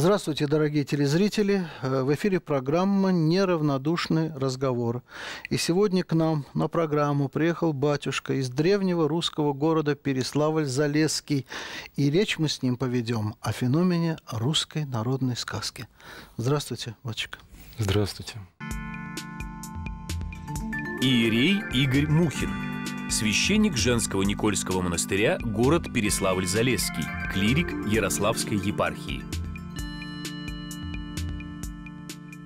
Здравствуйте, дорогие телезрители. Э, в эфире программа «Неравнодушный разговор». И сегодня к нам на программу приехал батюшка из древнего русского города Переславль-Залесский. И речь мы с ним поведем о феномене русской народной сказки. Здравствуйте, батюшка. Здравствуйте. Иерей Игорь Мухин – священник женского Никольского монастыря, город Переславль-Залесский, клирик Ярославской епархии –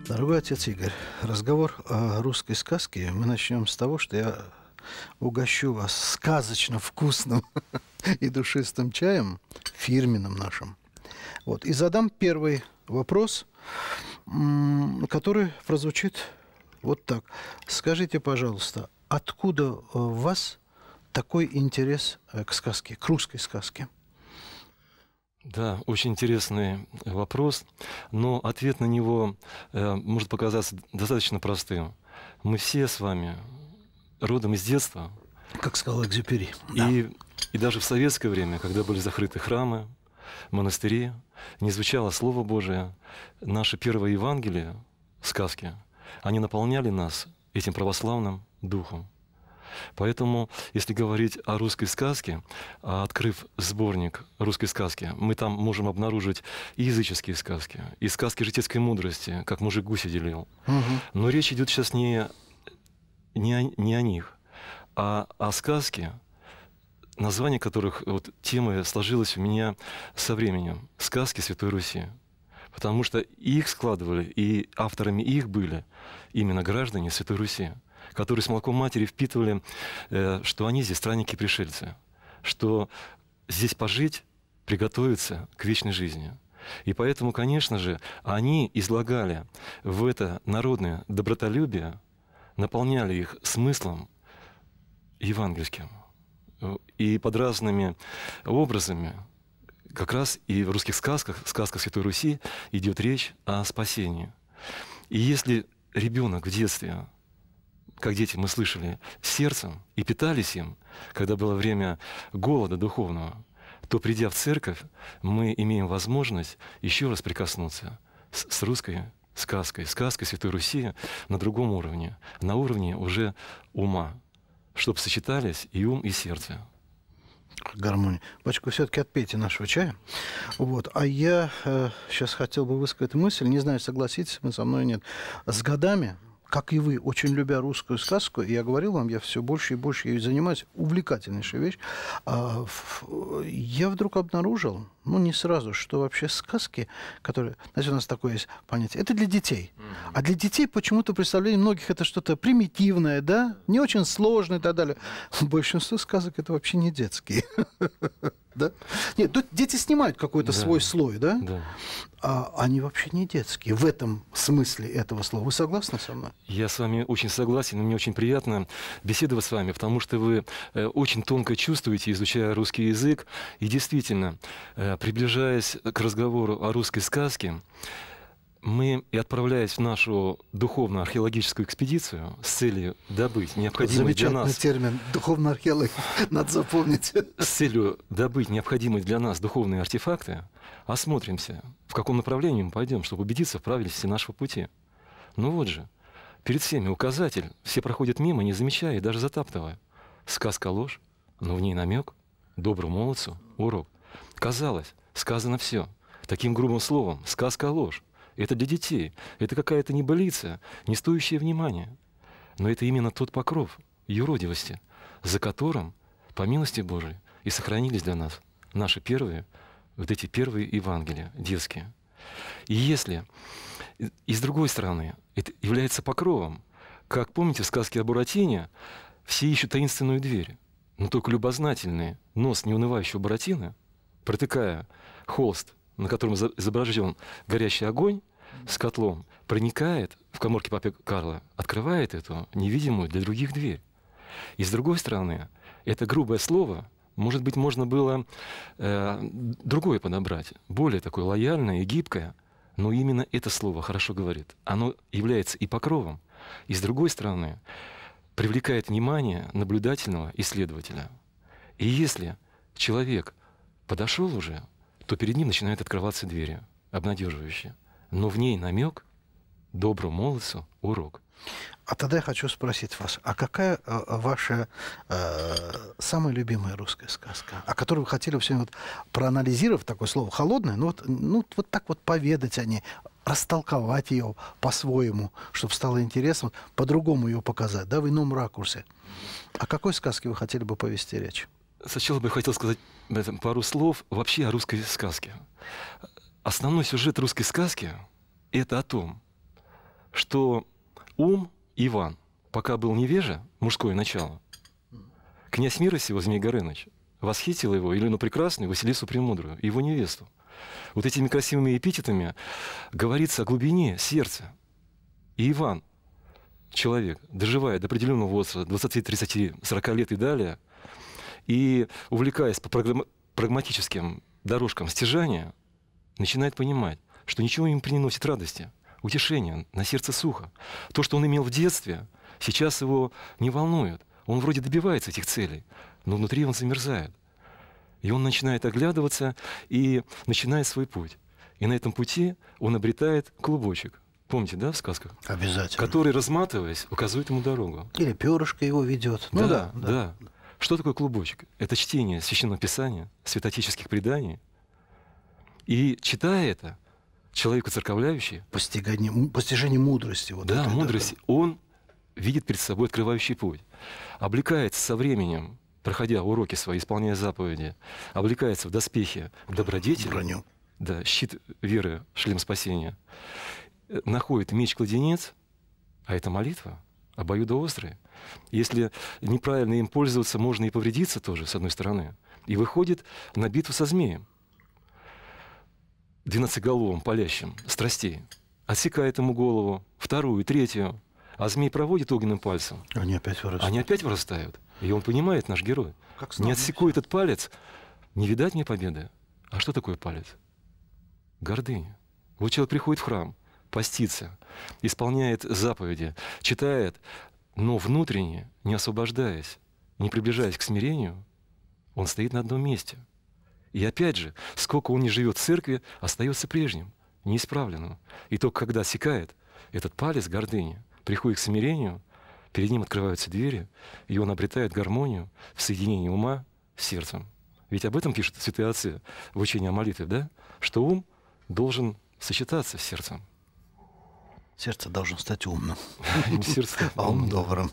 Дорогой отец Игорь, разговор о русской сказке мы начнем с того, что я угощу вас сказочно вкусным и душистым чаем, фирменным нашим. Вот. И задам первый вопрос, который прозвучит вот так. Скажите, пожалуйста, откуда э, у вас такой интерес э, к сказке, к русской сказке? Да, очень интересный э, вопрос, но ответ на него э, может показаться достаточно простым. Мы все с вами родом из детства. Как сказал Экзюпери. Да. И, даже в советское время, когда были закрыты храмы, монастыри, не звучало Слово Божие, наши первые Евангелия, сказки, они наполняли нас этим православным духом. Поэтому, если говорить о русской сказке, а, открыв сборник русской сказки, мы там можем обнаружить и языческие сказки, и сказки житейской мудрости, как мужик гуси делил. Угу. Но речь идет сейчас не, не, о, не о них, а о сказке, название которых, вот тема сложилась у меня со временем. «Сказки Святой Руси» потому что их складывали, и авторами их были именно граждане Святой Руси которые с молоком матери впитывали, э, что они здесь странники-пришельцы, что здесь пожить, приготовиться к вечной жизни. И поэтому, конечно же, они излагали в это народное добротолюбие, наполняли их смыслом евангельским и под разными образами. Как раз и в русских сказках, в сказках Святой Руси идет речь о спасении. И если ребенок в детстве как дети мы слышали сердцем и питались им, когда было время голода духовного, то, придя в церковь, мы имеем возможность еще раз прикоснуться с, с русской сказкой, сказкой Святой Руси на другом уровне, на уровне уже ума, чтобы сочетались и ум, и сердце гармонии. Пачку все-таки отпейте нашего чая. Вот. А я э, сейчас хотел бы высказать мысль, не знаю, согласитесь вы со мной или нет. С годами как и вы, очень любя русскую сказку, и я говорил вам, я все больше и больше ею занимаюсь, увлекательнейшая вещь, а, я вдруг обнаружил, ну, не сразу, что вообще сказки, которые... Знаете, у нас такое есть понятие. Это для детей. А для детей почему-то представление многих это что-то примитивное, да? Не очень сложное и так далее. Большинство сказок это вообще не детские. да? Нет, тут дети снимают какой-то да. свой слой, да? да? А они вообще не детские в этом смысле этого слова. Вы согласны со мной? Я с вами очень согласен, мне очень приятно беседовать с вами, потому что вы э, очень тонко чувствуете, изучая русский язык, и действительно, э, приближаясь к разговору о русской сказке, мы, и отправляясь в нашу духовно-археологическую экспедицию с целью добыть необходимый для нас... термин «духовно-археолог», надо запомнить. С целью добыть необходимые для нас духовные артефакты, осмотримся, в каком направлении мы пойдем, чтобы убедиться в правильности нашего пути. Ну вот же, перед всеми указатель, все проходят мимо, не замечая и даже затаптывая. Сказка ложь, но в ней намек, доброму молодцу урок. Казалось, сказано все. Таким грубым словом, сказка ложь. Это для детей. Это какая-то небылица, не стоящая внимания. Но это именно тот покров юродивости, за которым, по милости Божией, и сохранились для нас наши первые, вот эти первые Евангелия детские. И если, и с другой стороны, это является покровом, как помните в сказке о Буратине, все ищут таинственную дверь, но только любознательные нос неунывающего Буратино, протыкая холст на котором изображен горящий огонь с котлом, проникает в коморке папе Карла, открывает эту невидимую для других дверь. И с другой стороны, это грубое слово, может быть, можно было э, другое подобрать, более такое лояльное и гибкое, но именно это слово хорошо говорит. Оно является и покровом, и с другой стороны, привлекает внимание наблюдательного исследователя. И если человек подошел уже, то перед ним начинают открываться двери, обнадеживающие. Но в ней намек доброму молодцу урок. А тогда я хочу спросить вас, а какая э, ваша э, самая любимая русская сказка, о которой вы хотели бы все вот проанализировать такое слово холодное, ну вот, ну вот так вот поведать о ней, растолковать ее по-своему, чтобы стало интересно, по-другому ее показать, да, в ином ракурсе. О какой сказке вы хотели бы повести речь? Сначала бы хотел сказать этом пару слов вообще о русской сказке. Основной сюжет русской сказки – это о том, что ум Иван, пока был невежа, мужское начало, князь мира сего, Змей Горыныч, восхитил его или Елену Прекрасную, Василису Премудрую, его невесту. Вот этими красивыми эпитетами говорится о глубине сердца. И Иван, человек, доживая до определенного возраста, 20, 30, 40 лет и далее – и увлекаясь по прагматическим дорожкам стяжания, начинает понимать, что ничего ему не приносит радости, утешения, на сердце сухо. То, что он имел в детстве, сейчас его не волнует. Он вроде добивается этих целей, но внутри он замерзает. И он начинает оглядываться и начинает свой путь. И на этом пути он обретает клубочек. Помните, да, в сказках? Обязательно. Который, разматываясь, указывает ему дорогу. Или перышко его ведет. Ну да, да. да. да. Что такое клубочек? Это чтение Священного Писания, святотических преданий. И читая это, человеку церковляющий... Постигание, постижение мудрости. Вот да, это, мудрости. Да, да. Он видит перед собой открывающий путь. Облекается со временем, проходя уроки свои, исполняя заповеди, облекается в доспехи к добродетели. Броню. Да, щит веры, шлем спасения. Э, находит меч-кладенец, а это молитва – обоюдоострые. Если неправильно им пользоваться, можно и повредиться тоже, с одной стороны. И выходит на битву со змеем. Двенадцатиголовым, палящим, страстей. Отсекает ему голову, вторую, третью. А змей проводит огненным пальцем. Они опять вырастают. Они опять вырастают. И он понимает, наш герой. Как не отсеку этот палец, не видать мне победы. А что такое палец? Гордыня. Вот человек приходит в храм – постится, исполняет заповеди, читает, но внутренне, не освобождаясь, не приближаясь к смирению, он стоит на одном месте. И опять же, сколько он не живет в церкви, остается прежним, неисправленным. И только когда секает этот палец гордыни, приходит к смирению, перед ним открываются двери, и он обретает гармонию в соединении ума с сердцем. Ведь об этом пишет святые отцы в учении о молитве, да? Что ум должен сочетаться с сердцем. Сердце должно стать умным. Сердце а ум добрым.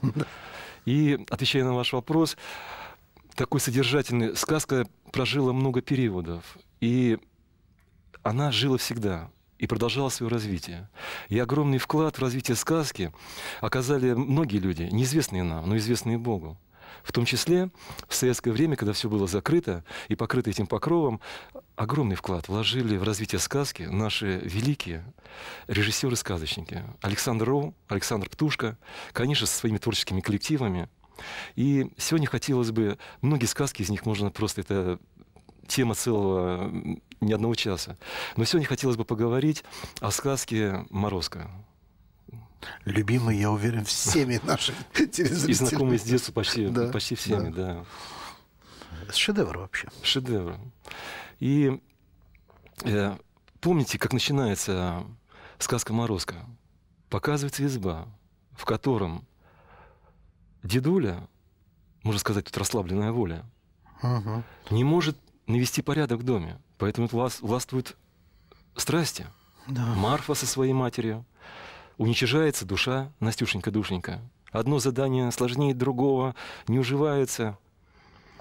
И, отвечая на ваш вопрос, такой содержательный, сказка прожила много периодов. И она жила всегда и продолжала свое развитие. И огромный вклад в развитие сказки оказали многие люди, неизвестные нам, но известные Богу. В том числе в советское время, когда все было закрыто и покрыто этим покровом, огромный вклад вложили в развитие сказки наши великие режиссеры-сказочники. Александр Роу, Александр Птушка, конечно, со своими творческими коллективами. И сегодня хотелось бы, многие сказки из них можно просто, это тема целого не одного часа. Но сегодня хотелось бы поговорить о сказке «Морозко». Любимый, я уверен, всеми нашими телезрителями. И знакомый с детства почти, да, почти всеми, да. да. Шедевр вообще. Шедевр. И э, помните, как начинается сказка Морозка? Показывается изба, в котором дедуля, можно сказать, тут расслабленная воля, угу. не может навести порядок в доме. Поэтому властвуют страсти. Да. Марфа со своей матерью, уничижается душа, Настюшенька, душенька. Одно задание сложнее другого, не уживается.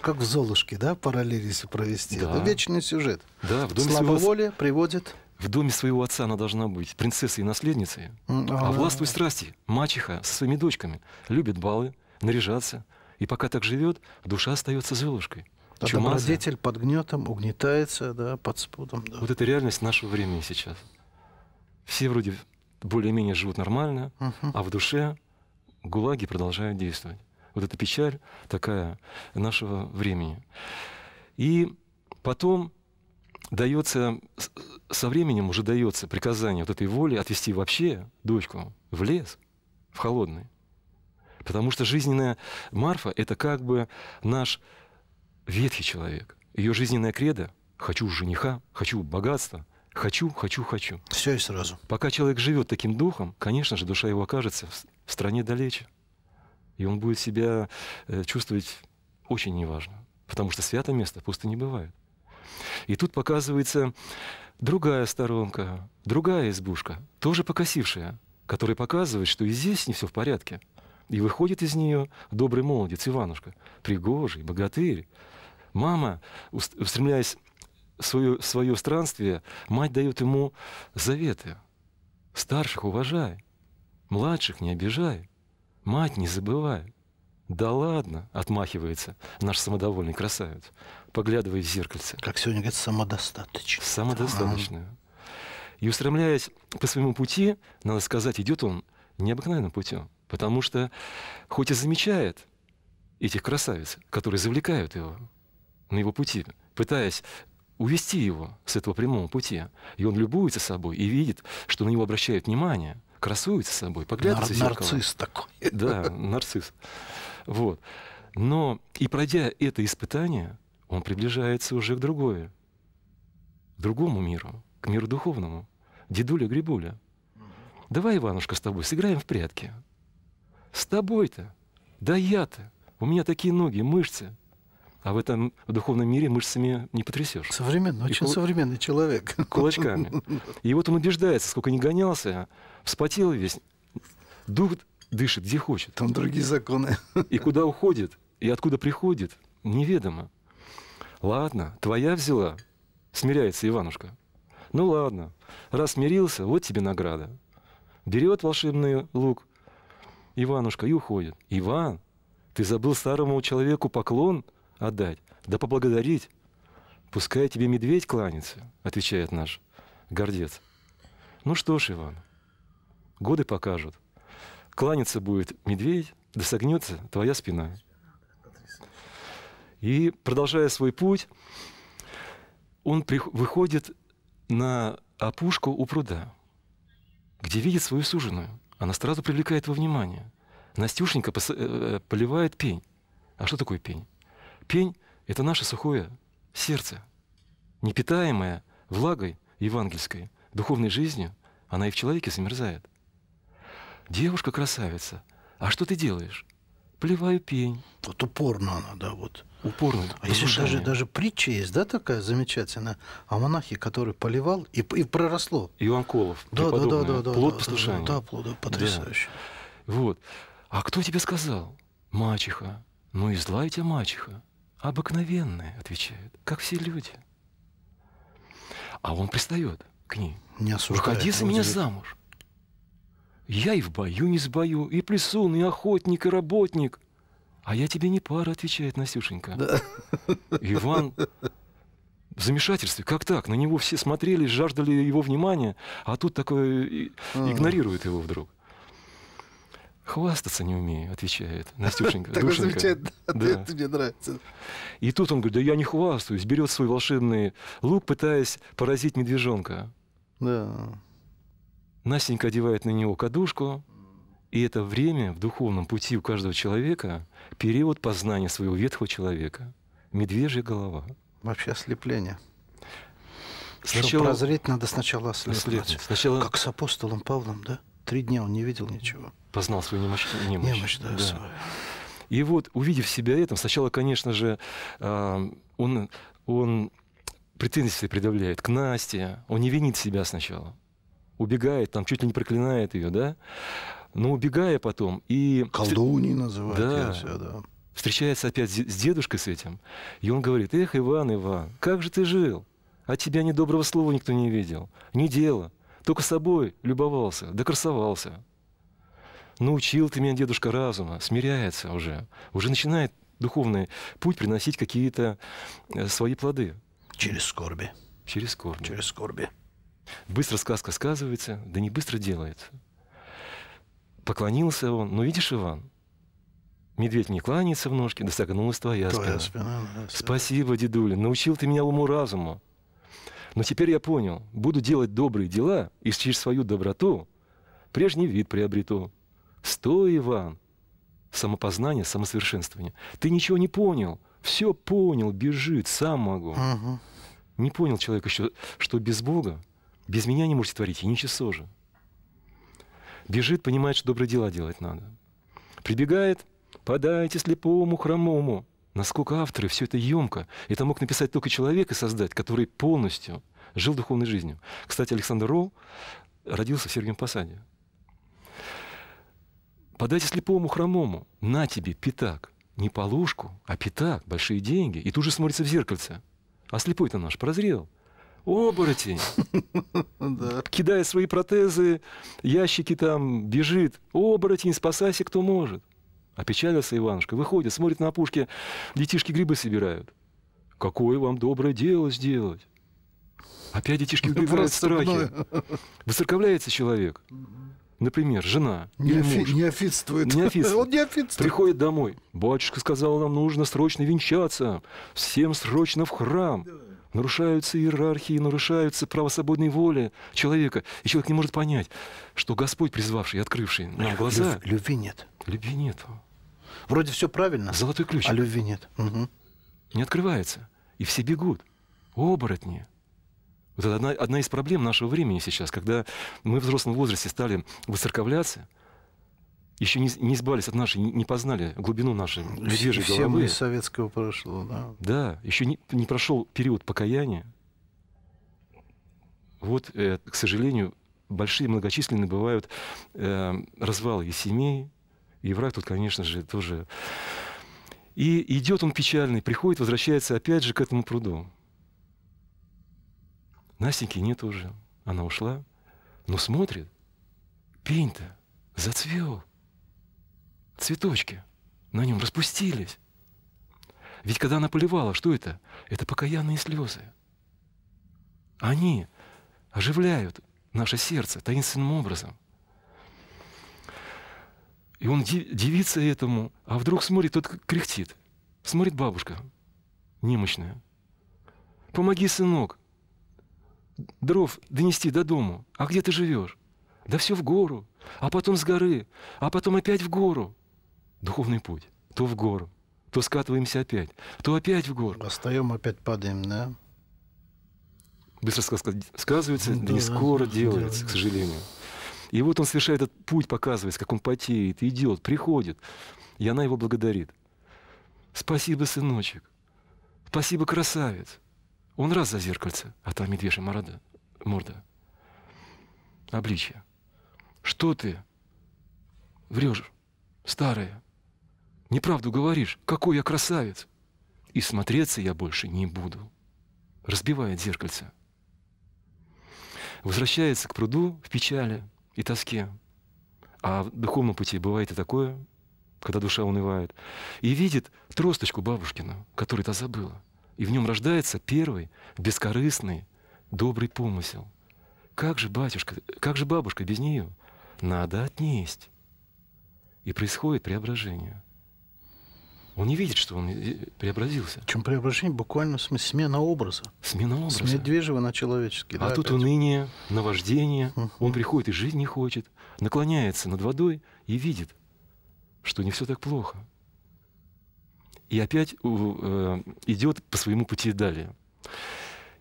Как в Золушке, да, параллель, если провести. Да. Это вечный сюжет. Да, в доме Слава своего... приводит в доме своего отца она должна быть принцессой и наследницей. Mm-hmm. А властвуй страсти, мачеха со своими дочками. Любит балы, наряжаться. И пока так живет, душа остается золушкой. А Чумазая. добродетель под гнетом угнетается, да, под спудом. Да. Вот это реальность нашего времени сейчас. Все вроде более-менее живут нормально, uh-huh. а в душе гулаги продолжают действовать. Вот эта печаль такая нашего времени. И потом дается, со временем уже дается приказание вот этой воли отвести вообще дочку в лес, в холодный. Потому что жизненная Марфа – это как бы наш ветхий человек. Ее жизненная кредо – хочу жениха, хочу богатства, Хочу, хочу, хочу. Все и сразу. Пока человек живет таким духом, конечно же, душа его окажется в стране далече. И он будет себя э, чувствовать очень неважно. Потому что свято место пусто не бывает. И тут показывается другая сторонка, другая избушка, тоже покосившая, которая показывает, что и здесь не все в порядке. И выходит из нее добрый молодец Иванушка, пригожий, богатырь. Мама, устремляясь свое, свое странствие, мать дает ему заветы. Старших уважай, младших не обижай, мать не забывай. Да ладно, отмахивается наш самодовольный красавец, поглядывая в зеркальце. Как сегодня говорят, самодостаточный. Самодостаточный. И устремляясь по своему пути, надо сказать, идет он необыкновенным путем. Потому что хоть и замечает этих красавиц, которые завлекают его на его пути, пытаясь увести его с этого прямого пути. И он любуется собой и видит, что на него обращают внимание, красуется собой, поглядывается Нар- Нарцисс такой. Да, нарцисс. Вот. Но и пройдя это испытание, он приближается уже к другое, к другому миру, к миру духовному. Дедуля-грибуля, давай, Иванушка, с тобой сыграем в прятки. С тобой-то, да я-то, у меня такие ноги, мышцы, а в этом в духовном мире мышцами не потрясешь. Современный, очень кул... современный человек. Кулачками. И вот он убеждается, сколько не гонялся, вспотел весь, дух дышит где хочет. Там другие законы. И куда уходит, и откуда приходит, неведомо. Ладно, твоя взяла, смиряется Иванушка. Ну ладно, раз смирился, вот тебе награда. Берет волшебный лук Иванушка и уходит. Иван, ты забыл старому человеку поклон – отдать, да поблагодарить. Пускай тебе медведь кланится, отвечает наш гордец. Ну что ж, Иван, годы покажут. Кланяться будет медведь, да согнется твоя спина. И, продолжая свой путь, он выходит на опушку у пруда, где видит свою суженую. Она сразу привлекает его внимание. Настюшенька э, э, поливает пень. А что такое пень? пень – это наше сухое сердце, непитаемое влагой евангельской, духовной жизнью, она и в человеке замерзает. Девушка красавица, а что ты делаешь? Плеваю пень. Вот упорно она, да, вот. Упорно. А если даже, даже притча есть, да, такая замечательная, о монахе, который поливал и, и проросло. Иоанн Колов. Да, да, да, да, да. Плод да, послушания. Да, плод, да, потрясающе. Да. Вот. А кто тебе сказал? Мачеха. Ну и злая тебя мачеха. Обыкновенные, отвечают, как все люди. А он пристает к ней. Не Выходи за меня замуж. Я и в бою не сбою, и плесун, и охотник, и работник. А я тебе не пара, отвечает Насюшенька. Да. Иван в замешательстве. Как так? На него все смотрели, жаждали его внимания, а тут такое а -а -а. игнорирует его вдруг. Хвастаться не умею, отвечает Настюшенька. Такой замечательный ответ, мне нравится. И тут он говорит, да я не хвастаюсь. Берет свой волшебный лук, пытаясь поразить медвежонка. Да. Настенька одевает на него кадушку, и это время в духовном пути у каждого человека – период познания своего ветхого человека. Медвежья голова. Вообще ослепление. Сначала... Чтобы прозреть, надо сначала ослепнуть. Сначала... Как с апостолом Павлом, да? три дня он не видел ничего. Познал свою немощь. Немощь, немощь да, да. Свою. И вот, увидев себя этом, сначала, конечно же, он, он претензии предъявляет к Насте, он не винит себя сначала, убегает, там чуть ли не проклинает ее, да, но убегая потом и... Колдуньи называют да, себя, да. Встречается опять с дедушкой с этим, и он говорит, эх, Иван, Иван, как же ты жил? От тебя ни доброго слова никто не видел, ни дела. Только собой любовался, докрасовался. Научил ты меня, дедушка, разума, смиряется уже. Уже начинает духовный путь приносить какие-то э, свои плоды. Через скорби. Через скорби. Через скорби. Быстро сказка сказывается, да не быстро делается. Поклонился он, но ну, видишь, Иван, медведь не кланяется в ножке, да согнулась твоя, твоя спина. спина да, Спасибо, дедуля, научил ты меня уму-разуму. Но теперь я понял, буду делать добрые дела, и через свою доброту прежний вид приобрету. Стой, Иван! Самопознание, самосовершенствование. Ты ничего не понял. Все понял, бежит, сам могу. Угу. Не понял человек еще, что без Бога, без меня не можете творить, и ни часо же. Бежит, понимает, что добрые дела делать надо. Прибегает, подайте слепому, хромому. Насколько авторы, все это емко. Это мог написать только человек и создать, который полностью жил духовной жизнью. Кстати, Александр Роу родился в Сергием Посаде. Подайте слепому хромому, на тебе пятак. Не полушку, а пятак, большие деньги. И тут же смотрится в зеркальце. А слепой-то наш прозрел. Оборотень. Кидая свои протезы, ящики там, бежит. Оборотень, спасайся, кто может. Опечалился Иванушка, выходит, смотрит на опушке, детишки грибы собирают. Какое вам доброе дело сделать? Опять детишки убегают Страхи. страхе. Высоковляется человек. Например, жена не или муж. Неофитствует. неофитствует. Он неофитствует. Приходит домой. Батюшка сказал, нам нужно срочно венчаться. Всем срочно в храм. Нарушаются иерархии, нарушаются право свободной воли человека. И человек не может понять, что Господь, призвавший открывший нам глаза... Любви нет. Любви нет. Вроде все правильно. Золотой ключ. А любви нет. Угу. Не открывается. И все бегут. Оборотни. Вот это одна, одна из проблем нашего времени сейчас, когда мы в взрослом возрасте стали выцерковляться, еще не, не избавились от нашей, не, познали глубину нашей медвежьей Все головы. мы из советского прошлого, да. Да, еще не, не прошел период покаяния. Вот, э, к сожалению, большие многочисленные бывают э, развалы и семей, и враг тут, конечно же, тоже... И идет он печальный, приходит, возвращается опять же к этому пруду. Настеньки нет уже, она ушла, но смотрит, пень-то зацвел, цветочки на нем распустились. Ведь когда она поливала, что это? Это покаянные слезы. Они оживляют наше сердце таинственным образом – и он дивится этому, а вдруг смотрит, тот кряхтит. Смотрит бабушка, немощная. «Помоги, сынок, дров донести до дому. А где ты живешь?» «Да все в гору, а потом с горы, а потом опять в гору». Духовный путь. То в гору, то скатываемся опять, то опять в гору. Остаем, опять падаем, да? Быстро сказывается, да, да не скоро делается, делается, к сожалению. И вот он совершает этот путь, показывает, как он потеет, идет, приходит. И она его благодарит. Спасибо, сыночек. Спасибо, красавец. Он раз за зеркальце, а там медвежья морда, морда. Обличье. Что ты врешь, старая? Неправду говоришь. Какой я красавец. И смотреться я больше не буду. Разбивает зеркальце. Возвращается к пруду в печали, и тоске. А в духовном пути бывает и такое, когда душа унывает. И видит тросточку бабушкину, которую та забыла. И в нем рождается первый бескорыстный, добрый помысел. Как же батюшка, как же бабушка без нее? Надо отнесть. И происходит преображение. Он не видит, что он э, преобразился. Чем преображение буквально в смысле смена образа. Смена образа. С медвежьего на человеческий. А да, тут опять? уныние, наваждение. Угу. Он приходит и жизнь не хочет. Наклоняется над водой и видит, что не все так плохо. И опять э, идет по своему пути далее.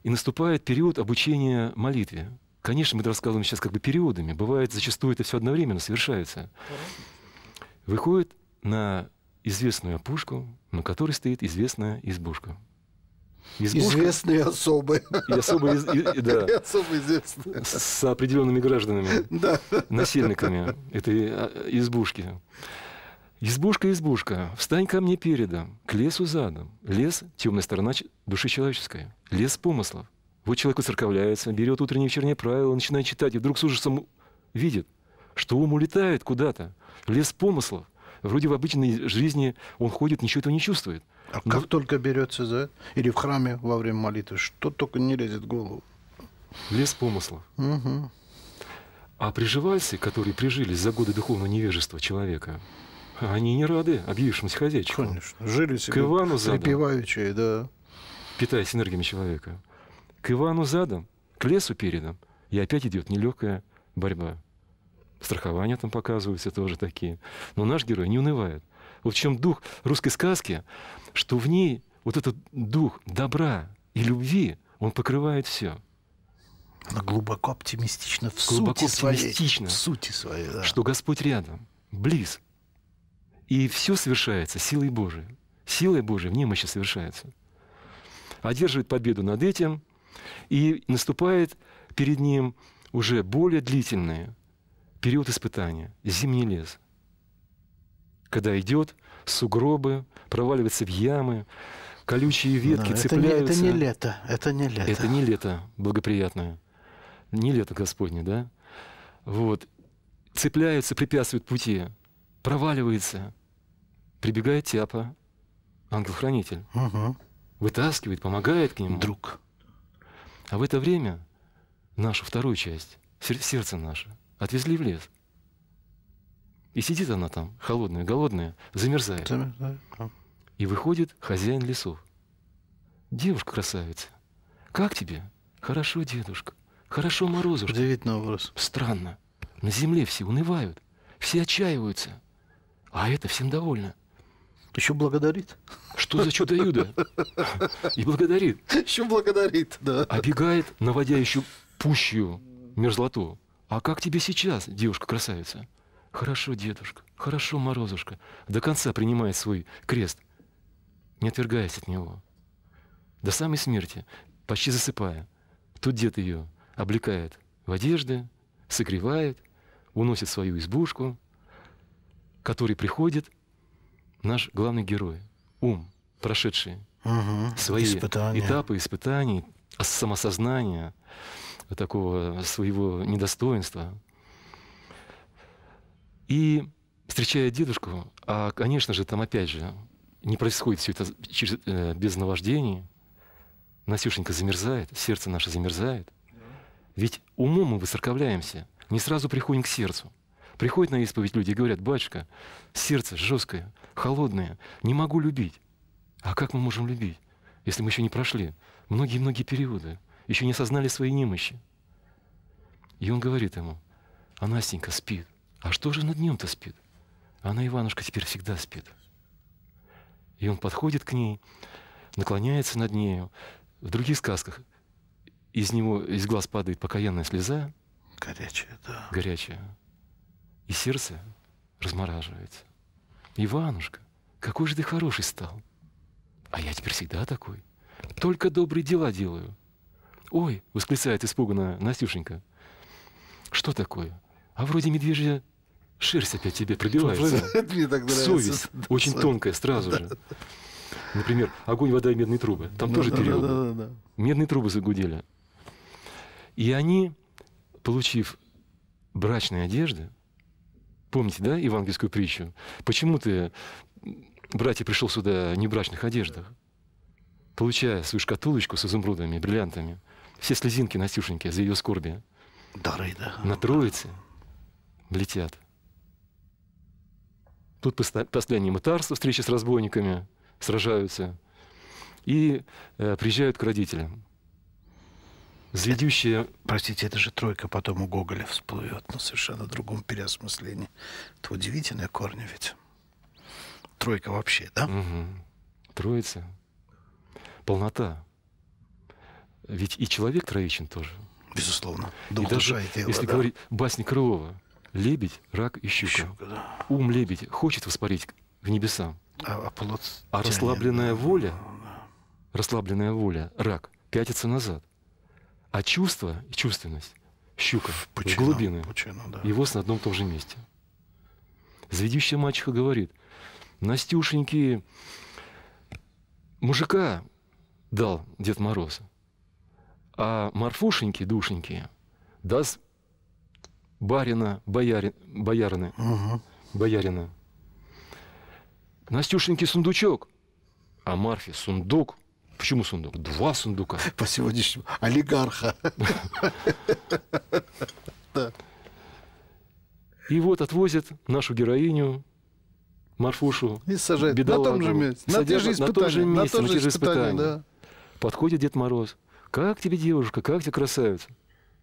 И наступает период обучения молитве. Конечно, мы это рассказываем сейчас как бы периодами. Бывает, зачастую это все одновременно совершается. Выходит на известную опушку, на которой стоит известная избушка. Избушка. Известные особы. И особо, и, да. и особо известные. С, определенными гражданами. Да. Насильниками этой а, избушки. Избушка, избушка, встань ко мне передом, к лесу задом. Лес – темная сторона души человеческой, лес помыслов. Вот человек уцерковляется, берет утреннее вечернее правило, начинает читать, и вдруг с ужасом видит, что ум улетает куда-то. Лес помыслов – Вроде в обычной жизни он ходит, ничего этого не чувствует. А Но... как только берется за или в храме во время молитвы, что только не лезет в голову. Лес помыслов. Угу. А приживальцы, которые прижились за годы духовного невежества человека, они не рады объявившемуся хозяйчику. Конечно. Жили себе К Ивану задом. Припеваючие, да. Питаясь энергиями человека. К Ивану задом, к лесу передом. И опять идет нелегкая борьба. Страхования там показываются тоже такие. Но наш герой не унывает. Вот в чем дух русской сказки, что в ней вот этот дух добра и любви, он покрывает все. Она глубоко оптимистична в глубоко сути оптимистична, своей. В сути своей, да. Что Господь рядом, близ. И все совершается силой Божией. Силой Божией в немощи совершается. Одерживает победу над этим, и наступает перед ним уже более длительные период испытания, зимний лес, когда идет сугробы, проваливается в ямы, колючие ветки да, цепляются. Это не, это не лето, это не лето. Это не лето благоприятное, не лето Господне, да? Вот. Цепляются, препятствуют пути, проваливается, прибегает тяпа, ангел-хранитель. Угу. Вытаскивает, помогает к нему. Друг. А в это время нашу вторую часть, сердце наше – Отвезли в лес. И сидит она там, холодная, голодная, замерзает. И выходит хозяин лесов. Девушка красавица. Как тебе? Хорошо, дедушка. Хорошо, Морозов. Удивительный образ. Странно. На земле все унывают, все отчаиваются. А это всем довольна. Еще благодарит. Что за чудо-юдо? И благодарит. Еще благодарит, да. Обегает, наводя еще пущую мерзлоту. «А как тебе сейчас, девушка-красавица?» «Хорошо, дедушка, хорошо, Морозушка». До конца принимает свой крест, не отвергаясь от него. До самой смерти, почти засыпая. Тут дед ее облекает в одежды, согревает, уносит свою избушку, который приходит наш главный герой, ум, прошедший угу, свои испытания. этапы испытаний, самосознания такого своего недостоинства. И встречая дедушку, а, конечно же, там опять же не происходит все это через, э, без наваждений. Насюшенька замерзает, сердце наше замерзает. Ведь умом мы высорковляемся, не сразу приходим к сердцу. Приходят на исповедь люди и говорят, батюшка, сердце жесткое, холодное, не могу любить. А как мы можем любить, если мы еще не прошли многие-многие периоды? еще не осознали свои немощи. И он говорит ему, а Настенька спит. А что же над ним то спит? Она, Иванушка, теперь всегда спит. И он подходит к ней, наклоняется над нею. В других сказках из него, из глаз падает покаянная слеза. Горячая, да. Горячая. И сердце размораживается. Иванушка, какой же ты хороший стал. А я теперь всегда такой. Только добрые дела делаю. «Ой!» — восклицает испуганная Настюшенька. «Что такое? А вроде медвежья шерсть опять тебе пробивается. Совесть очень тонкая сразу же. Например, огонь, вода и медные трубы. Там тоже периоды. Медные трубы загудели. И они, получив брачные одежды, помните, да, евангельскую притчу? Почему ты, братья, пришел сюда не в брачных одеждах? Получая свою шкатулочку с изумрудами, бриллиантами, все слезинки Настюшеньки за ее скорби. Дары, да. На Троице летят. Тут последние мытарства, встреча с разбойниками, сражаются. И э, приезжают к родителям. Заведющая... Это, простите, это же тройка потом у Гоголя всплывет на совершенно другом переосмыслении. Это удивительные корни ведь. Тройка вообще, да? Угу. Троица. Полнота. Ведь и человек троичен тоже. Безусловно. Дух, и даже, душа и тело, если да. говорить басни Крылова, лебедь, рак и щука. щука да. Ум лебедь хочет воспарить к небесам. А, а, плод а расслабленная воля, ну, расслабленная воля, рак, пятится назад. А чувство, чувственность, щука, в, пучину, в глубины, пучину, да. его на одном и том же месте. Заведющая мачеха говорит, Настюшеньки, мужика дал Дед Мороз, а Марфушеньки, душеньки, даст барина, боярин, боярны, угу. боярина. Настюшеньки сундучок, а Марфе сундук. Почему сундук? Два сундука. По сегодняшнему олигарха. И вот отвозят нашу героиню Марфушу. И сажают. На том же месте. На, те же испытания. Подходит Дед Мороз. «Как тебе, девушка, как тебе, красавица?»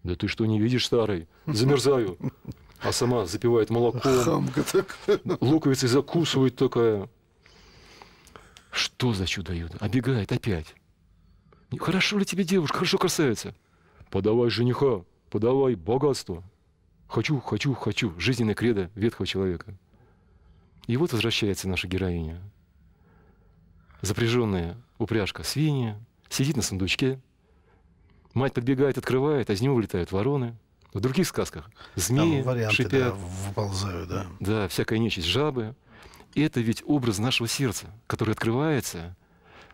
«Да ты что, не видишь, старый? Замерзаю!» А сама запивает молоком. луковицы закусывает такая. Что за чудо юдо? Обегает опять. «Хорошо ли тебе, девушка? Хорошо, красавица?» «Подавай жениха, подавай богатство. Хочу, хочу, хочу. Жизненная кредо ветхого человека». И вот возвращается наша героиня. Запряженная упряжка свинья сидит на сундучке – Мать подбегает, открывает, а из него вылетают вороны. В других сказках змеи Там варианты, шипят. Да, выползают, да. Да, всякая нечисть, жабы. И это ведь образ нашего сердца, который открывается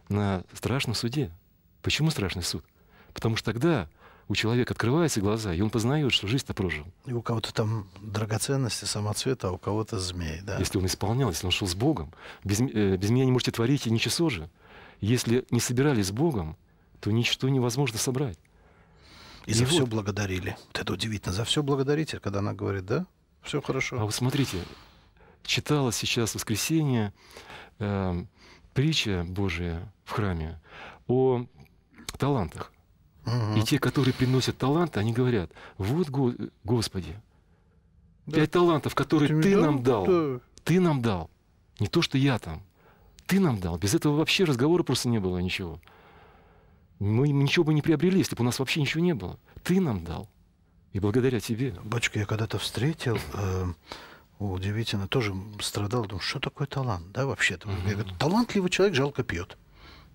на страшном суде. Почему страшный суд? Потому что тогда у человека открываются глаза, и он познает, что жизнь-то прожил. И у кого-то там драгоценности, самоцвета, а у кого-то змей, да. Если он исполнял, если он шел с Богом. Без, э, без меня не можете творить и ничего же. Если не собирались с Богом, то ничто невозможно собрать. И, и за вот... все благодарили. Вот это удивительно. За все благодарите, когда она говорит, да, все хорошо. А вы смотрите, читала сейчас в воскресенье э, притча Божия в храме о талантах. Угу. И те, которые приносят таланты, они говорят, вот, го Господи, да. пять талантов, которые ты, ты нам дал, да. ты нам дал, не то, что я там, ты нам дал. Без этого вообще разговора просто не было ничего мы ничего бы не приобрели, если бы у нас вообще ничего не было. Ты нам дал. И благодаря тебе. Батюшка, я когда-то встретил, э, удивительно, тоже страдал, думал, что такое талант, да, вообще-то. Mm-hmm. Я говорю, талантливый человек жалко пьет.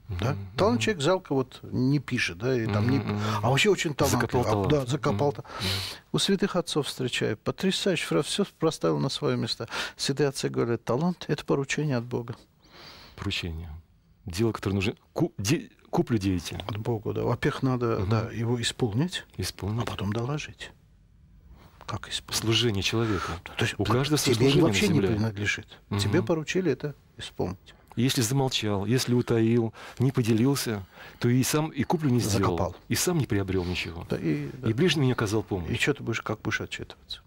Mm-hmm. Да? Талант человек жалко вот не пишет, да, и там mm-hmm. не... А вообще очень талантливый. Закопал а, талант. А, да, закопал mm-hmm. У святых отцов встречаю. Потрясающе, фраза, все проставил на свое место. Святые отцы говорят, талант – это поручение от Бога. Поручение. Дело, которое нужно куплю деятельно. От Бога, да. Во-первых, надо угу. да, его исполнить, исполнить, а потом доложить. Как исполнить? Служение человека. То есть У каждого тебе служение вообще не принадлежит. Угу. Тебе поручили это исполнить. Если замолчал, если утаил, не поделился, то и сам и куплю не сделал, Закопал. и сам не приобрел ничего. Да, и, да. и ближнему не оказал помощь. И что ты будешь, как будешь отчитываться?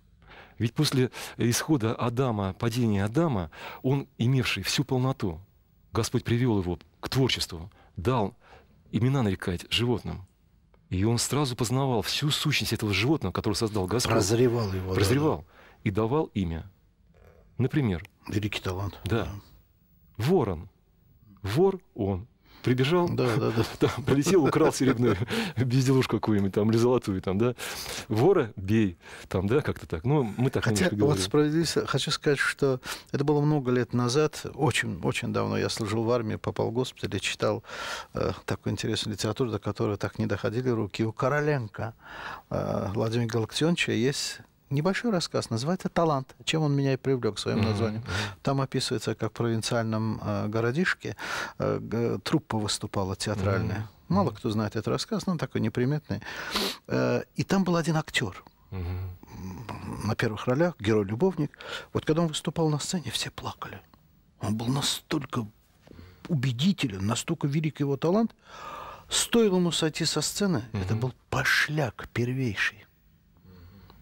Ведь после исхода Адама, падения Адама, он, имевший всю полноту, Господь привел его к творчеству, дал имена нарекать животным. И он сразу познавал всю сущность этого животного, который создал Господь. Прозревал его. Прозревал. Да, да. И давал имя. Например. Великий талант. Да. да. Ворон. Вор он прибежал, да, да, да. Там, полетел, украл серебряную безделушку какую-нибудь там, или золотую, там, да. Вора бей, там, да, как-то так. Ну, мы так Хотя, вот справедливо хочу сказать, что это было много лет назад, очень, очень давно я служил в армии, попал в госпиталь и читал э, такую интересную литературу, до которой так не доходили руки. У Короленко э, Владимира Галактионовича есть небольшой рассказ, называется «Талант», чем он меня и привлек своим названием. Там описывается, как в провинциальном э, городишке э, труппа выступала театральная. Мало кто знает этот рассказ, но он такой неприметный. Э, и там был один актер на первых ролях, герой-любовник. Вот когда он выступал на сцене, все плакали. Он был настолько убедителен, настолько велик его талант. Стоило ему сойти со сцены, это был пошляк первейший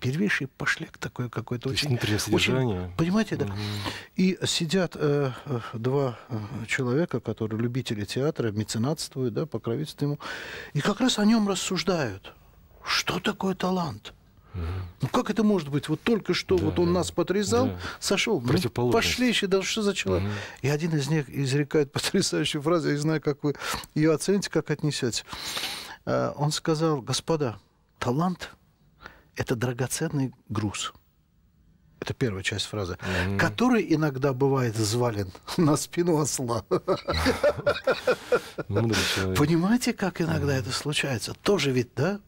первейший пошляк такой какой-то. очень, очень Понимаете, да? Угу. И сидят э, э два э, человека, которые любители театра, меценатствуют, да, покровительство ему, и как раз о нем рассуждают. Что такое талант? Угу. Ну как это может быть? Вот только что да, вот он да, нас потрясал, да. сошел, ну, пошли еще, да что за человек? Угу. И один из них изрекает потрясающую фразу, я не знаю, как вы ее оцените, как отнесете. Э, он сказал, господа, талант – это драгоценный груз. Это первая часть фразы. Mm-hmm. Который иногда бывает звален на спину осла. Ну, Понимаете, как иногда это случается? Тоже ведь, да?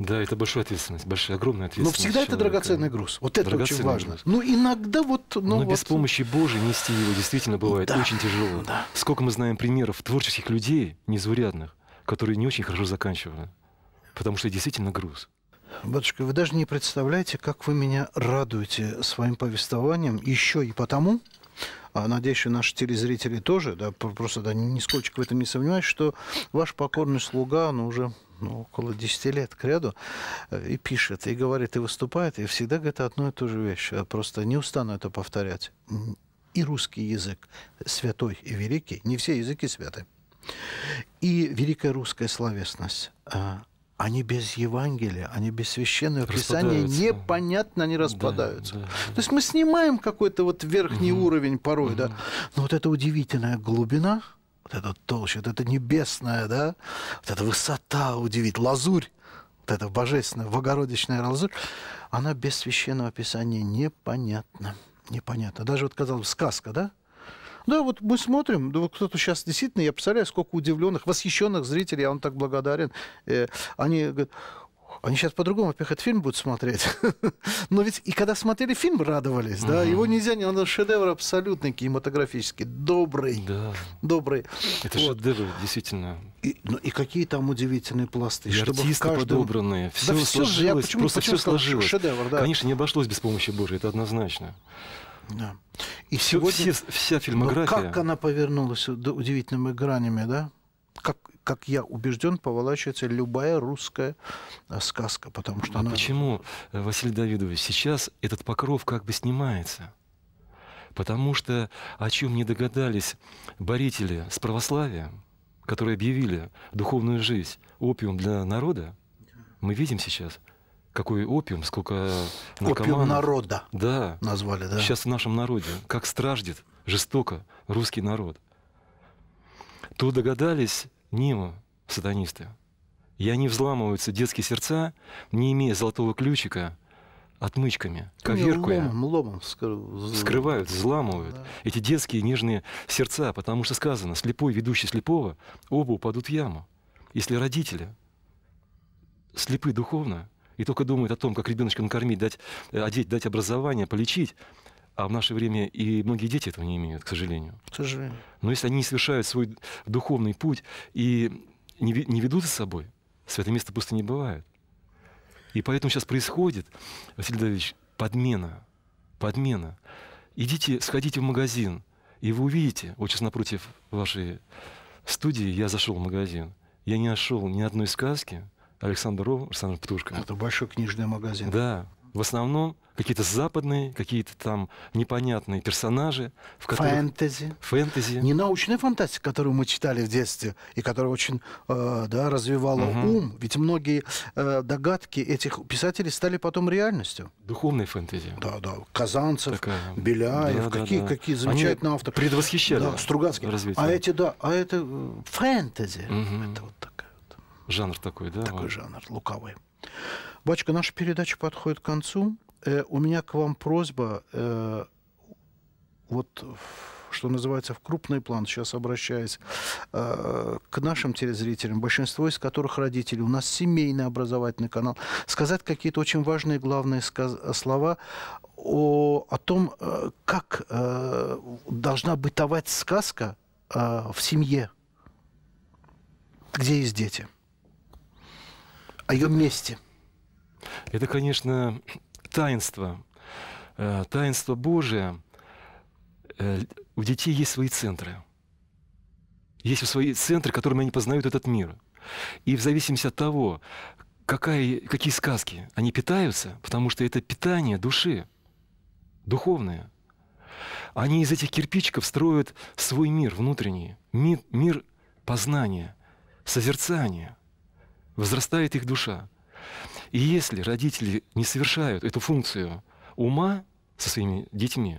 Да, это большая ответственность, большая, огромная ответственность. Но всегда человека. это драгоценный груз. Вот это очень важно. Ну, иногда вот... Ну, Но вот... без помощи Божией нести его действительно бывает да. очень тяжело. Да. Сколько мы знаем примеров творческих людей, незаурядных, которые не очень хорошо заканчивали, потому что действительно груз. Батюшка, вы даже не представляете, как вы меня радуете своим повествованием, еще и потому, а, надеюсь, что наши телезрители тоже, да, просто да, нисколько в этом не сомневаюсь, что ваш покорный слуга, ну, уже ну, около 10 лет к ряду, э, и пишет, и говорит, и выступает, и всегда говорит одно и ту же вещь. А просто не устану это повторять. И русский язык святой и великий, не все языки святы. И великая русская словесность а, они без Евангелия, они без священного писания непонятно они распадаются. Да, да, То есть мы снимаем какой-то вот верхний угу. уровень порой, угу. да. Но вот эта удивительная глубина, вот эта толща, вот эта небесная, да, вот эта высота удивит, лазурь, вот эта божественная, богородичная лазурь, она без священного писания непонятна. Непонятно. Даже вот, казалось бы, сказка, да? Да, вот мы смотрим, да, вот кто-то сейчас действительно, я представляю, сколько удивленных, восхищенных зрителей, я вам так благодарен. Э, они говорят, они сейчас по-другому, во-первых, этот фильм будут смотреть. Но ведь и когда смотрели фильм, радовались, да? Его нельзя, не надо шедевр абсолютный кинематографический, добрый, да. добрый. Это вот. шедевр, действительно. И, ну, и какие там удивительные пласты. И чтобы артисты каждом... подобранные. Все да, сложилось, все, я почему, просто почему все сложилось. Шедевр, да. Конечно, не обошлось без помощи Божьей, это однозначно. Да. И сегодня... Все, вся ну, фильмография... как она повернулась удивительными гранями, да? Как, как я убежден, поволачивается любая русская э, сказка, потому что а она... почему, э, Василий Давидович, сейчас этот покров как бы снимается? Потому что, о чем не догадались борители с православием, которые объявили духовную жизнь опиум для народа, мы видим сейчас – какой опиум, сколько наркоманов. Опиум народа да. назвали, да? Сейчас в нашем народе. Как страждет жестоко русский народ. То догадались Нима, сатанисты. И они взламываются детские сердца, не имея золотого ключика, отмычками, коверкуя. Ломом, ломом вскрывают, вскрывают взламывают да. эти детские нежные сердца, потому что сказано, слепой, ведущий слепого, оба упадут в яму. Если родители слепы духовно, и только думают о том, как ребеночка накормить, дать, э, одеть, дать образование, полечить. А в наше время и многие дети этого не имеют, к сожалению. К сожалению. Но если они не совершают свой духовный путь и не, не ведут за собой, святое место просто не бывает. И поэтому сейчас происходит, Василий Давидович, подмена. Подмена. Идите, сходите в магазин, и вы увидите, вот сейчас напротив вашей студии я зашел в магазин, я не нашел ни одной сказки, Александр Ров, Александр Птушка. Ну, это большой книжный магазин. Да. В основном какие-то западные, какие-то там непонятные персонажи. В которых... Фэнтези. Фэнтези. Не научная фантастика, которую мы читали в детстве, и которая очень э, да, развивала угу. ум. Ведь многие э, догадки этих писателей стали потом реальностью. Духовные фэнтези. Да, да. Казанцев, Такая... Беляев. Да, какие, да, да. какие замечательные Они авторы. Предвосхищали да, Стругацкий. А развитие. А эти, да, а это э, фэнтези. Угу. Это вот так. Жанр такой, да? Такой жанр, лукавый. Бачка, наша передача подходит к концу. Э, у меня к вам просьба, э, вот, что называется, в крупный план, сейчас обращаясь э, к нашим телезрителям, большинство из которых родители, у нас семейный образовательный канал, сказать какие-то очень важные, главные слова о, о том, э, как э, должна бытовать сказка э, в семье, где есть дети о ее месте. Это, конечно, таинство. Э, таинство Божие. Э, у детей есть свои центры. Есть свои центры, которыми они познают этот мир. И в зависимости от того, какая, какие сказки они питаются, потому что это питание души, духовное. Они из этих кирпичиков строят свой мир внутренний, мир, мир познания, созерцания – возрастает их душа. И если родители не совершают эту функцию ума со своими детьми,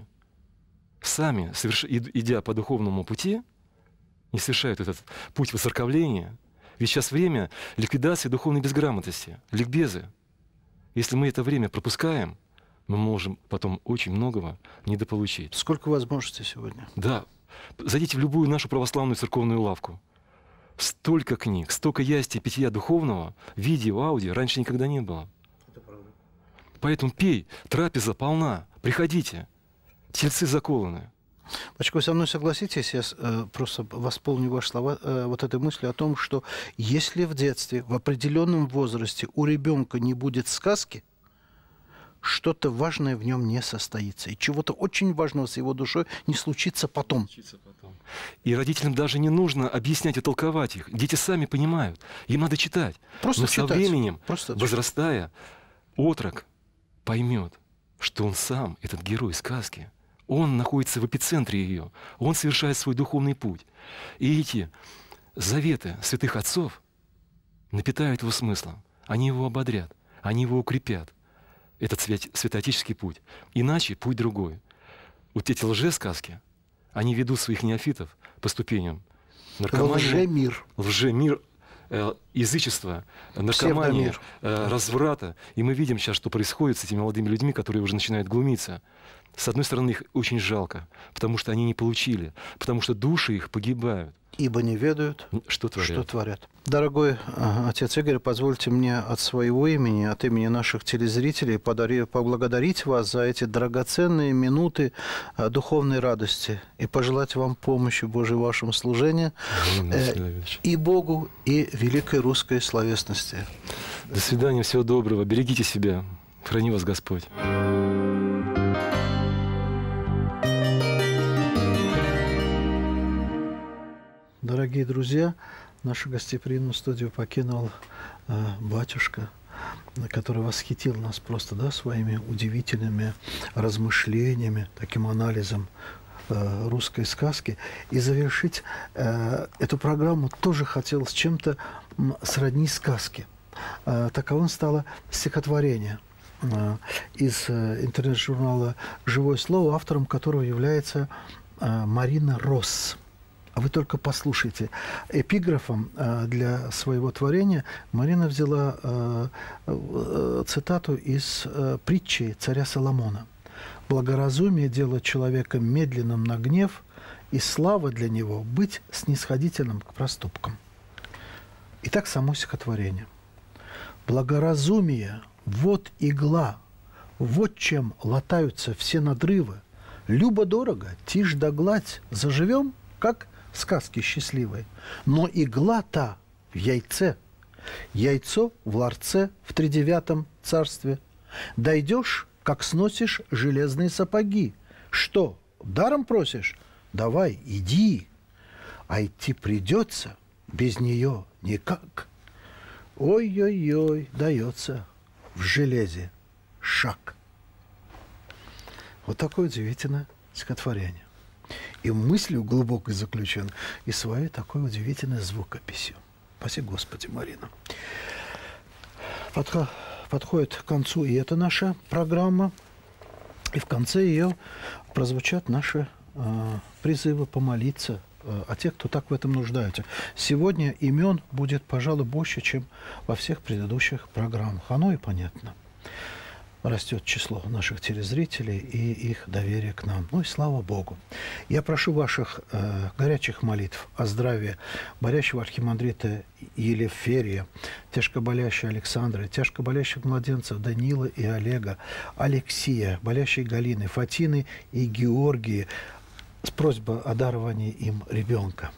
сами, соверш... идя по духовному пути, не совершают этот путь воцерковления, ведь сейчас время ликвидации духовной безграмотности, ликбезы. Если мы это время пропускаем, мы можем потом очень многого недополучить. Сколько возможностей сегодня? Да. Зайдите в любую нашу православную церковную лавку – столько книг, столько ясти питья духовного, видео, аудио раньше никогда не было. Это правда. Поэтому пей, трапеза полна, приходите, тельцы заколоны. Пачка, вы со мной согласитесь, я э, просто восполню ваши слова э, вот этой мыслью о том, что если в детстве, в определенном возрасте у ребенка не будет сказки, что-то важное в нем не состоится, и чего-то очень важного с его душой не случится потом. И родителям даже не нужно объяснять и толковать их. Дети сами понимают, им надо читать. Просто Но читать. со временем, Просто возрастая, отрок поймет, что он сам, этот герой сказки, он находится в эпицентре ее, он совершает свой духовный путь. И эти заветы святых отцов напитают его смыслом, они его ободрят, они его укрепят – этот святоотеческий путь. Иначе путь другой. Вот эти лжесказки, они ведут своих неофитов по ступеням. Наркомания, лжемир. Лжемир э, язычества, наркомании, э, разврата. И мы видим сейчас, что происходит с этими молодыми людьми, которые уже начинают глумиться. С одной стороны, их очень жалко, потому что они не получили, потому что души их погибают. Ибо не ведают, ну, что творят. Что творят. Дорогой а, отец Игорь, позвольте мне от своего имени, от имени наших телезрителей подари, поблагодарить вас за эти драгоценные минуты а, духовной радости и пожелать вам помощи Божьей в вашем служении э, и Богу, и великой русской словесности. До свидания, всего доброго, берегите себя, храни вас Господь. Дорогие друзья, нашу гостеприимную студию покинул э, батюшка, который восхитил нас просто да, своими удивительными размышлениями, таким анализом э, русской сказки. И завершить э, эту программу тоже хотелось чем-то сродни сказки. Э, таковым стало стихотворение э, из э, интернет-журнала «Живое слово», автором которого является э, Марина Росс. А вы только послушайте. Эпиграфом э, для своего творения Марина взяла э, э, цитату из притчи царя Соломона. «Благоразумие дело человека медленным на гнев, и слава для него – быть снисходительным к проступкам». Итак, само стихотворение. «Благоразумие – вот игла, вот чем латаются все надрывы. Любо-дорого, тишь да гладь, заживем, как сказки счастливой, Но игла то в яйце. Яйцо в ларце в тридевятом царстве. Дойдешь, как сносишь железные сапоги. Что, даром просишь? Давай, иди. А идти придется, без нее никак. Ой-ой-ой, дается в железе шаг. Вот такое удивительное стихотворение и мыслью глубокой заключен, и своей такой удивительной звукописью. Спаси Господи, Марина. Подход, подходит к концу и эта наша программа, и в конце ее прозвучат наши э, призывы помолиться э, о тех, кто так в этом нуждается. Сегодня имен будет, пожалуй, больше, чем во всех предыдущих программах. Оно и понятно растет число наших телезрителей и их доверие к нам. Ну и слава Богу. Я прошу ваших э, горячих молитв о здравии болящего архимандрита Елеферия, тяжко болящего Александры, тяжко болящих младенцев Данила и Олега, Алексия, болящей Галины, Фатины и Георгии с просьбой о даровании им ребенка.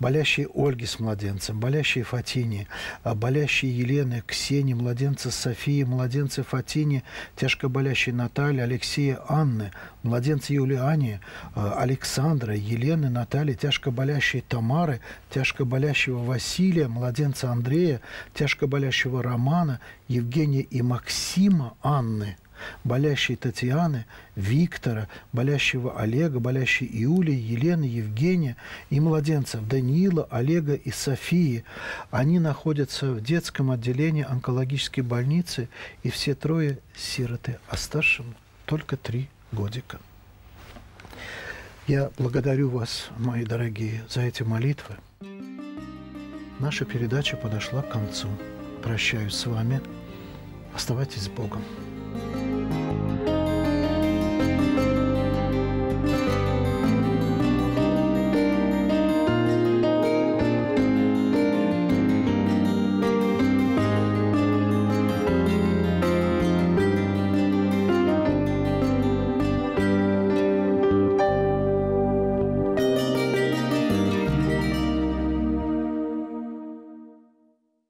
Болящие Ольги с младенцем, болящие Фатини, а болящие Елены, Ксении, младенцы Софии, младенцы Фатини, тяжко болящие Натальи, Алексея, Анны, младенцы Юлиане, а, Александра, Елены, Натальи, тяжко болящие Тамары, тяжко болящего Василия, младенца Андрея, тяжко болящего Романа, Евгения и Максима, Анны – болящей Татьяны, Виктора, болящего Олега, болящей Иули, Елены, Евгения и младенцев Даниила, Олега и Софии. Они находятся в детском отделении онкологической больницы, и все трое сироты, а старшему только три годика. Я благодарю вас, мои дорогие, за эти молитвы. Наша передача подошла к концу. Прощаюсь с вами. Оставайтесь с Богом.